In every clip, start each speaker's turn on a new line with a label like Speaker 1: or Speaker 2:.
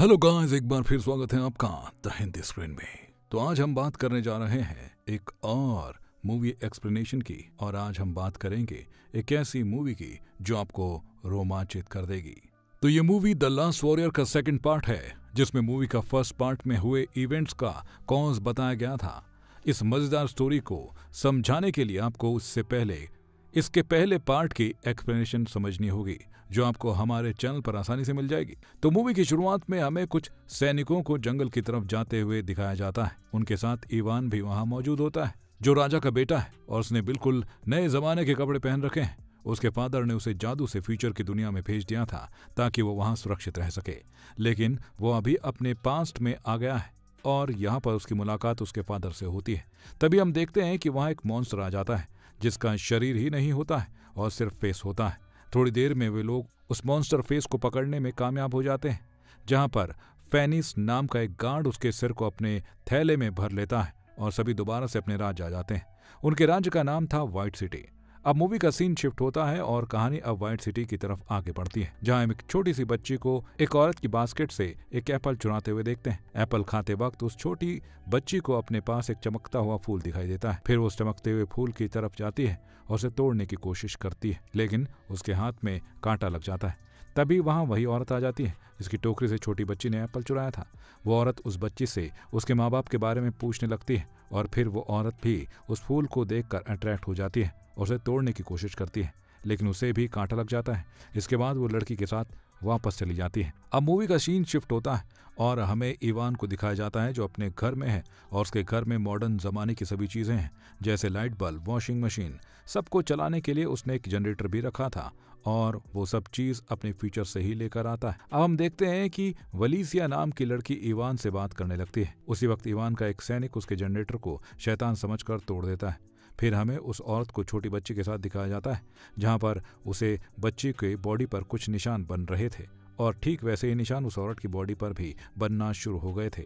Speaker 1: hello guys एक बार फिर स्वागत है आपका द हिंदी स्क्रीन में तो आज हम बात करने जा रहे हैं एक और मूवी एक्सप्लेनेशन की और आज हम बात करेंगे एक ऐसी मूवी की जो आपको रोमांचित कर देगी तो ये मूवी द लास्ट वॉरियर का सेकंड पार्ट है जिसमें मूवी का फर्स्ट पार्ट में हुए इवेंट्स का कॉज बताया गया था इस मजेदार स्टोरी को समझाने के लिए आपको उससे पहले इसके पहले पार्ट की एक्सप्लेनेशन समझनी होगी जो आपको हमारे चैनल पर आसानी से मिल जाएगी तो मूवी की शुरुआत में हमें कुछ सैनिकों को जंगल की तरफ जाते हुए दिखाया जाता है उनके साथ ईवान भी वहाँ मौजूद होता है जो राजा का बेटा है और उसने बिल्कुल नए जमाने के कपड़े पहन रखे हैं उसके फादर ने उसे जादू से फ्यूचर की दुनिया में भेज दिया था ताकि वो वहां सुरक्षित रह सके लेकिन वो अभी अपने पास्ट में आ गया है और यहाँ पर उसकी मुलाकात उसके फादर से होती है तभी हम देखते हैं कि वहाँ एक मॉन्स्टर आ जाता है जिसका शरीर ही नहीं होता है और सिर्फ फेस होता है थोड़ी देर में वे लोग उस मॉन्स्टर फेस को पकड़ने में कामयाब हो जाते हैं जहां पर फैनिस नाम का एक गार्ड उसके सिर को अपने थैले में भर लेता है और सभी दोबारा से अपने राज्य आ जाते हैं उनके राज्य का नाम था व्हाइट सिटी अब मूवी का सीन शिफ्ट होता है और कहानी अब व्हाइट सिटी की तरफ आगे बढ़ती है जहाँ हम एक छोटी सी बच्ची को एक औरत की बास्केट से एक एप्पल चुनाते हुए देखते हैं एप्पल खाते वक्त उस छोटी बच्ची को अपने पास एक चमकता हुआ फूल दिखाई देता है फिर वो उस चमकते हुए फूल की तरफ जाती है और उसे तोड़ने की कोशिश करती है लेकिन उसके हाथ में कांटा लग जाता है तभी वहाँ वही औरत आ जाती है जिसकी टोकरी से छोटी बच्ची ने एप्पल चुराया था वो औरत उस बच्ची से उसके माँ बाप के बारे में पूछने लगती है और फिर वो औरत भी उस फूल को देख अट्रैक्ट हो जाती है और उसे तोड़ने की कोशिश करती है लेकिन उसे भी कांटा लग जाता है इसके बाद वो लड़की के साथ वापस चली जाती है अब मूवी का सीन शिफ्ट होता है और हमें ईवान को दिखाया जाता है जो अपने घर में है और उसके घर में मॉडर्न ज़माने की सभी चीज़ें हैं जैसे लाइट बल्ब वॉशिंग मशीन सबको चलाने के लिए उसने एक जनरेटर भी रखा था और वो सब चीज़ अपने फ्यूचर से ही लेकर आता है अब हम देखते हैं कि वलीसिया नाम की लड़की ईवान से बात करने लगती है उसी वक्त ईवान का एक सैनिक उसके जनरेटर को शैतान समझकर तोड़ देता है फिर हमें उस औरत को छोटी बच्ची के साथ दिखाया जाता है जहाँ पर उसे बच्ची के बॉडी पर कुछ निशान बन रहे थे और ठीक वैसे ही निशान उस औरत की बॉडी पर भी बनना शुरू हो गए थे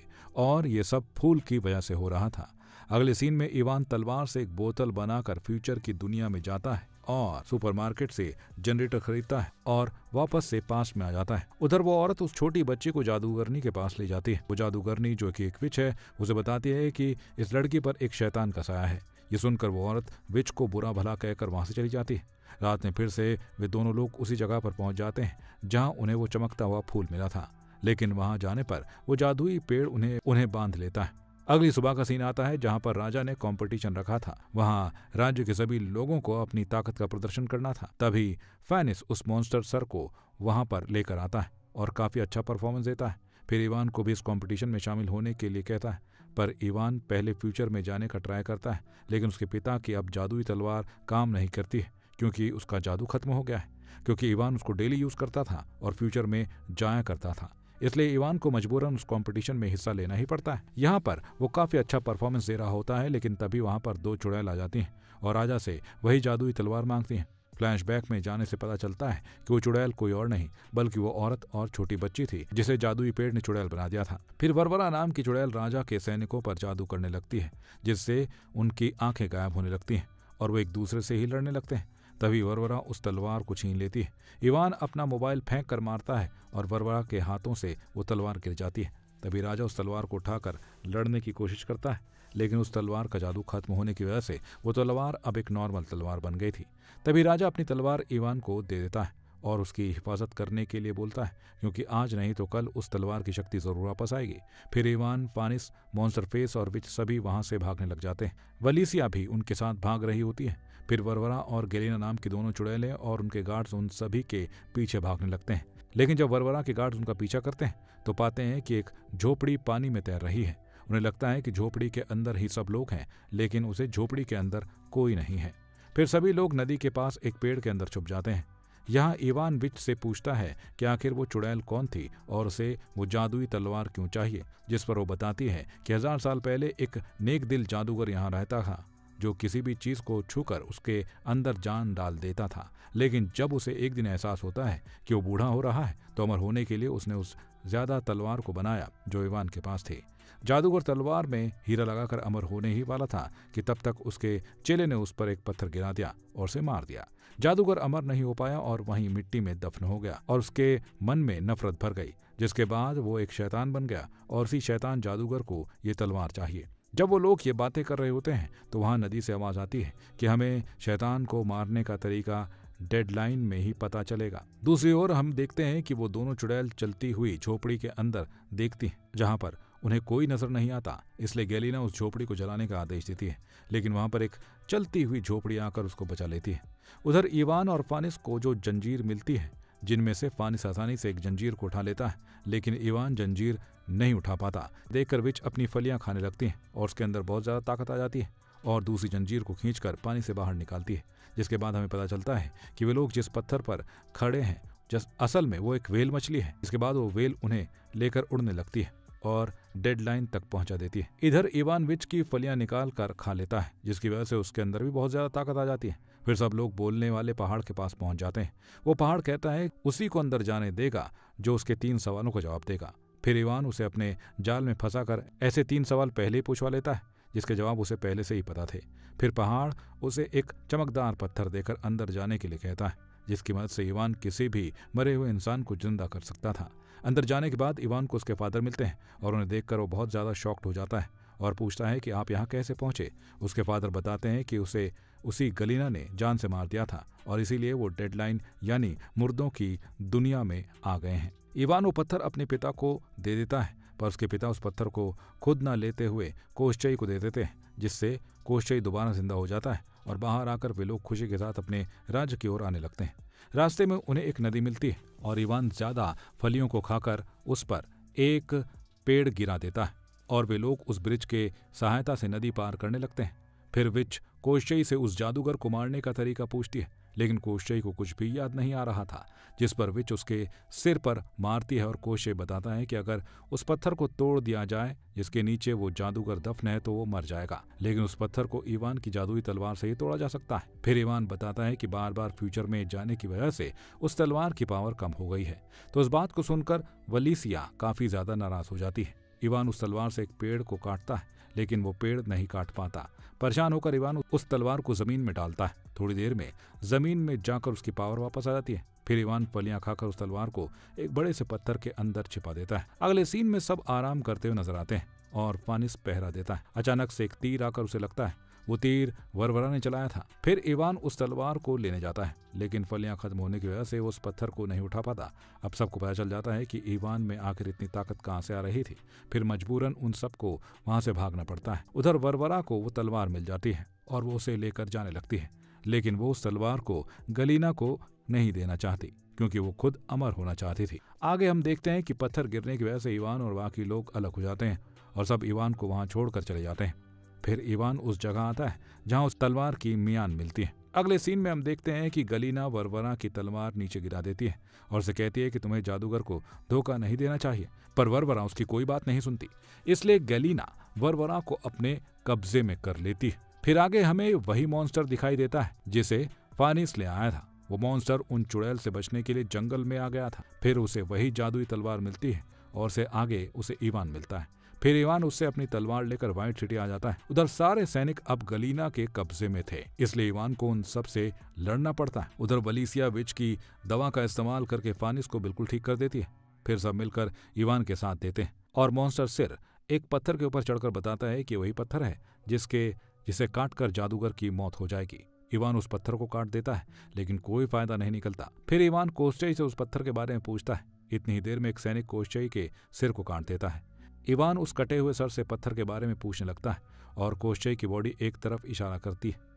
Speaker 1: और ये सब फूल की वजह से हो रहा था अगले सीन में इवान तलवार से एक बोतल बनाकर फ्यूचर की दुनिया में जाता है और सुपरमार्केट से जनरेटर खरीदता है और वापस से पास में आ जाता है उधर वो औरत उस छोटी बच्ची को जादूगरनी के पास ले जाती है वो जादूगरनी जो कि एक विच है उसे बताती है कि इस लड़की पर एक शैतान का साया है ये सुनकर वो औरत विच को बुरा भला कहकर वहाँ से चली जाती है रात में फिर से वे दोनों लोग उसी जगह पर पहुँच जाते हैं जहाँ उन्हें वो चमकता हुआ फूल मिला था लेकिन वहाँ जाने पर वो जादुई पेड़ उन्हें उन्हें बांध लेता है अगली सुबह का सीन आता है जहाँ पर राजा ने कंपटीशन रखा था वहाँ राज्य के सभी लोगों को अपनी ताकत का प्रदर्शन करना था तभी फैनिस उस मॉन्स्टर सर को वहाँ पर लेकर आता है और काफ़ी अच्छा परफॉर्मेंस देता है फिर इवान को भी इस कंपटीशन में शामिल होने के लिए कहता है पर ईवान पहले फ्यूचर में जाने का ट्राई करता है लेकिन उसके पिता की अब जादुई तलवार काम नहीं करती है क्योंकि उसका जादू खत्म हो गया है क्योंकि ईवान उसको डेली यूज़ करता था और फ्यूचर में जाया करता था इसलिए ईवान को मजबूरन उस कंपटीशन में हिस्सा लेना ही पड़ता है यहाँ पर वो काफ़ी अच्छा परफॉर्मेंस दे रहा होता है लेकिन तभी वहाँ पर दो चुड़ैल आ जाती हैं और राजा से वही जादुई तलवार मांगती हैं फ्लैशबैक में जाने से पता चलता है कि वो चुड़ैल कोई और नहीं बल्कि वो औरत और छोटी बच्ची थी जिसे जादुई पेड़ ने चुड़ैल बना दिया था फिर वरवरा नाम की चुड़ैल राजा के सैनिकों पर जादू करने लगती है जिससे उनकी आंखें गायब होने लगती हैं और वो एक दूसरे से ही लड़ने लगते हैं तभी वरवरा उस तलवार को छीन लेती है इवान अपना मोबाइल फेंक कर मारता है और वरवरा के हाथों से वो तलवार गिर जाती है तभी राजा उस तलवार को उठाकर लड़ने की कोशिश करता है लेकिन उस तलवार का जादू खत्म होने की वजह से वो तलवार अब एक नॉर्मल तलवार बन गई थी तभी राजा अपनी तलवार ईवान को दे देता है और उसकी हिफाजत करने के लिए बोलता है क्योंकि आज नहीं तो कल उस तलवार की शक्ति जरूर वापस आएगी फिर ईवान पानिस मॉन्सरफेस और विच सभी वहां से भागने लग जाते हैं वलीसिया भी उनके साथ भाग रही होती है फिर वरवरा और गेलिना नाम के दोनों चुड़ैले और उनके गार्ड्स उन सभी के पीछे भागने लगते हैं लेकिन जब वरवरा के गार्ड्स उनका पीछा करते हैं तो पाते हैं कि एक झोपड़ी पानी में तैर रही है उन्हें लगता है कि झोपड़ी के अंदर ही सब लोग हैं लेकिन उसे झोपड़ी के अंदर कोई नहीं है फिर सभी लोग नदी के पास एक पेड़ के अंदर छुप जाते हैं यहाँ इवान विच से पूछता है कि आखिर वो चुड़ैल कौन थी और उसे वो जादुई तलवार क्यों चाहिए जिस पर वो बताती है कि हजार साल पहले एक नेक दिल जादूगर यहाँ रहता था जो किसी भी चीज़ को छूकर उसके अंदर जान डाल देता था लेकिन जब उसे एक दिन एहसास होता है कि वो बूढ़ा हो रहा है तो अमर होने के लिए उसने उस ज़्यादा तलवार को बनाया जो इवान के पास थी जादूगर तलवार में हीरा लगाकर अमर होने ही वाला था कि तब तक उसके चेले ने उस पर एक पत्थर गिरा दिया और उसे मार दिया जादूगर अमर नहीं हो पाया और वहीं मिट्टी में दफन हो गया और उसके मन में नफरत भर गई जिसके बाद वो एक शैतान बन गया और उसी शैतान जादूगर को ये तलवार चाहिए जब वो लोग ये बातें कर रहे होते हैं तो वहाँ नदी से आवाज़ आती है कि हमें शैतान को मारने का तरीका डेडलाइन में ही पता चलेगा दूसरी ओर हम देखते हैं कि वो दोनों चुड़ैल चलती हुई झोपड़ी के अंदर देखती हैं जहाँ पर उन्हें कोई नजर नहीं आता इसलिए गैलीना उस झोपड़ी को जलाने का आदेश देती है लेकिन वहां पर एक चलती हुई झोपड़ी आकर उसको बचा लेती है उधर ईवान और फानिस को जो जंजीर मिलती है जिनमें से फानिस आसानी से एक जंजीर को उठा लेता है लेकिन ईवान जंजीर नहीं उठा पाता देखकर विच अपनी फलियां खाने लगती हैं और उसके अंदर बहुत ज़्यादा ताकत आ जाती है और दूसरी जंजीर को खींचकर पानी से बाहर निकालती है जिसके बाद हमें पता चलता है कि वे लोग जिस पत्थर पर खड़े हैं जस असल में वो एक वेल मछली है इसके बाद वो वेल उन्हें लेकर उड़ने लगती है और डेडलाइन तक पहुंचा देती है इधर इवान विच की फलियां निकाल कर खा लेता है जिसकी वजह से उसके अंदर भी बहुत ज्यादा ताकत आ जाती है फिर सब लोग बोलने वाले पहाड़ के पास पहुंच जाते हैं वो पहाड़ कहता है उसी को अंदर जाने देगा जो उसके तीन सवालों का जवाब देगा फिर इवान उसे अपने जाल में फंसा कर ऐसे तीन सवाल पहले ही पूछवा लेता है जिसके जवाब उसे पहले से ही पता थे फिर पहाड़ उसे एक चमकदार पत्थर देकर अंदर जाने के लिए कहता है जिसकी मदद से इवान किसी भी मरे हुए इंसान को जिंदा कर सकता था अंदर जाने के बाद इवान को उसके फादर मिलते हैं और उन्हें देखकर वो बहुत ज़्यादा शॉक्ड हो जाता है और पूछता है कि आप यहाँ कैसे पहुँचे उसके फादर बताते हैं कि उसे उसी गलीना ने जान से मार दिया था और इसीलिए वो डेडलाइन यानी मुर्दों की दुनिया में आ गए हैं इवान वो पत्थर अपने पिता को दे देता है पर उसके पिता उस पत्थर को खुद ना लेते हुए कोश्चई को दे देते हैं जिससे कोश्चई दोबारा जिंदा हो जाता है और बाहर आकर वे लोग खुशी के साथ अपने राज्य की ओर आने लगते हैं रास्ते में उन्हें एक नदी मिलती है और ईवान ज़्यादा फलियों को खाकर उस पर एक पेड़ गिरा देता है और वे लोग उस ब्रिज के सहायता से नदी पार करने लगते हैं फिर विच कोश्चई से उस जादूगर को मारने का तरीका पूछती है लेकिन कोशे को कुछ भी याद नहीं आ रहा था जिस पर विच उसके सिर पर मारती है और कोशे बताता है कि अगर उस पत्थर को तोड़ दिया जाए जिसके नीचे वो जादूगर दफन है तो वो मर जाएगा लेकिन उस पत्थर को ईवान की जादुई तलवार से ही तोड़ा जा सकता है फिर ईवान बताता है कि बार बार फ्यूचर में जाने की वजह से उस तलवार की पावर कम हो गई है तो उस बात को सुनकर वलीसिया काफी ज्यादा नाराज हो जाती है इवान उस तलवार से एक पेड़ को काटता है लेकिन वो पेड़ नहीं काट पाता परेशान होकर इवान उस तलवार को जमीन में डालता है थोड़ी देर में जमीन में जाकर उसकी पावर वापस आ जाती है फिर इवान पलियां खाकर उस तलवार को एक बड़े से पत्थर के अंदर छिपा देता है अगले सीन में सब आराम करते हुए नजर आते हैं और फानिस पहरा देता है अचानक से एक तीर आकर उसे लगता है वो तीर वरवरा ने चलाया था फिर इवान उस तलवार को लेने जाता है लेकिन फलियां खत्म होने की वजह से वो उस पत्थर को नहीं उठा पाता अब सबको पता चल जाता है कि ईवान में आखिर इतनी ताकत कहाँ से आ रही थी फिर मजबूरन उन सबको वहां से भागना पड़ता है उधर वरवरा को वो तलवार मिल जाती है और वो उसे लेकर जाने लगती है लेकिन वो उस तलवार को गलीना को नहीं देना चाहती क्योंकि वो खुद अमर होना चाहती थी आगे हम देखते हैं कि पत्थर गिरने की वजह से ईवान और बाकी लोग अलग हो जाते हैं और सब ईवान को वहां छोड़कर चले जाते हैं फिर ईवान उस जगह आता है जहां उस तलवार की मियान मिलती है अगले सीन में हम देखते हैं कि गलीना वरवरा की तलवार नीचे गिरा देती है और उसे कहती है कि तुम्हें जादूगर को धोखा नहीं देना चाहिए पर वरवरा उसकी कोई बात नहीं सुनती इसलिए गलीना वरवरा को अपने कब्जे में कर लेती है फिर आगे हमें वही मॉन्स्टर दिखाई देता है जिसे फानिस ले आया था वो मॉन्स्टर उन चुड़ैल से बचने के लिए जंगल में आ गया था फिर उसे वही जादुई तलवार मिलती है और से आगे उसे ईवान मिलता है फिर इवान उससे अपनी तलवार लेकर व्हाइट सिटी आ जाता है उधर सारे सैनिक अब गलीना के कब्जे में थे इसलिए इवान को उन सब से लड़ना पड़ता है उधर वलीसिया विच की दवा का इस्तेमाल करके फानिस को बिल्कुल ठीक कर देती है फिर सब मिलकर इवान के साथ देते हैं और मॉन्स्टर सिर एक पत्थर के ऊपर चढ़कर बताता है कि वही पत्थर है जिसके जिसे काट कर जादूगर की मौत हो जाएगी इवान उस पत्थर को काट देता है लेकिन कोई फायदा नहीं निकलता फिर इवान कोश्चई से उस पत्थर के बारे में पूछता है इतनी ही देर में एक सैनिक कोश्चई के सिर को काट देता है इवान उस कटे हुए सर से पत्थर के बारे में पूछने लगता है और कोश्चय की बॉडी एक तरफ इशारा करती है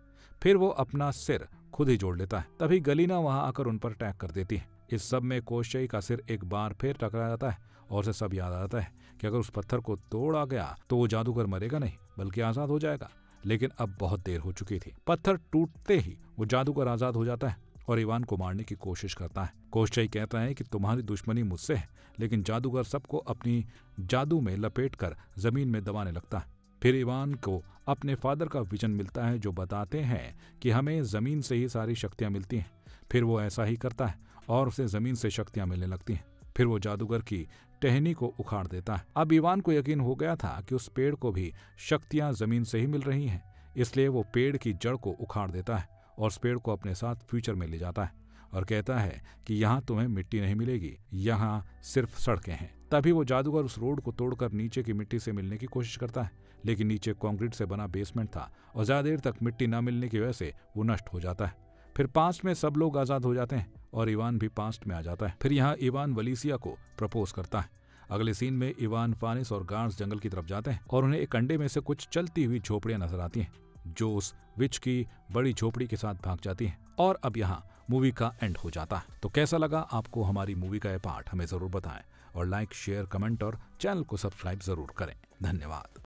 Speaker 1: फिर वो अपना सिर खुद ही जोड़ लेता है तभी गलीना वहां आकर उन पर अटैक कर देती है इस सब में कोश्चय का सिर एक बार फिर टकरा जाता है और उसे सब याद आता है कि अगर उस पत्थर को तोड़ा गया तो वो जादूगर मरेगा नहीं बल्कि आज़ाद हो जाएगा लेकिन अब बहुत देर हो चुकी थी पत्थर टूटते ही वो जादूगर आज़ाद हो जाता है और इवान को मारने की कोशिश करता है कोश्चई कहता है कि तुम्हारी दुश्मनी मुझसे है लेकिन जादूगर सबको अपनी जादू में लपेट कर जमीन में दबाने लगता है फिर इवान को अपने फादर का विजन मिलता है जो बताते हैं कि हमें ज़मीन से ही सारी शक्तियाँ मिलती हैं फिर वो ऐसा ही करता है और उसे ज़मीन से शक्तियाँ मिलने लगती हैं फिर वो जादूगर की टहनी को उखाड़ देता है अब इवान को यकीन हो गया था कि उस पेड़ को भी शक्तियाँ ज़मीन से ही मिल रही हैं इसलिए वो पेड़ की जड़ को उखाड़ देता है और स्पेड़ को अपने साथ फ्यूचर में ले जाता है और कहता है कि यहाँ तुम्हें मिट्टी नहीं मिलेगी यहाँ सिर्फ सड़कें हैं तभी वो जादूगर उस रोड को तोड़कर नीचे की मिट्टी से मिलने की कोशिश करता है लेकिन नीचे कंक्रीट से बना बेसमेंट था और ज़्यादा देर तक मिट्टी न मिलने की वजह से वो नष्ट हो जाता है फिर पास्ट में सब लोग आज़ाद हो जाते हैं और इवान भी पास्ट में आ जाता है फिर यहाँ इवान वलीसिया को प्रपोज करता है अगले सीन में इवान फानिस और गार्स जंगल की तरफ जाते हैं और उन्हें एक अंडे में से कुछ चलती हुई झोपड़ियां नजर आती हैं जोस विच की बड़ी झोपड़ी के साथ भाग जाती है और अब यहाँ मूवी का एंड हो जाता है तो कैसा लगा आपको हमारी मूवी का यह पार्ट हमें ज़रूर बताएं और लाइक शेयर कमेंट और चैनल को सब्सक्राइब ज़रूर करें धन्यवाद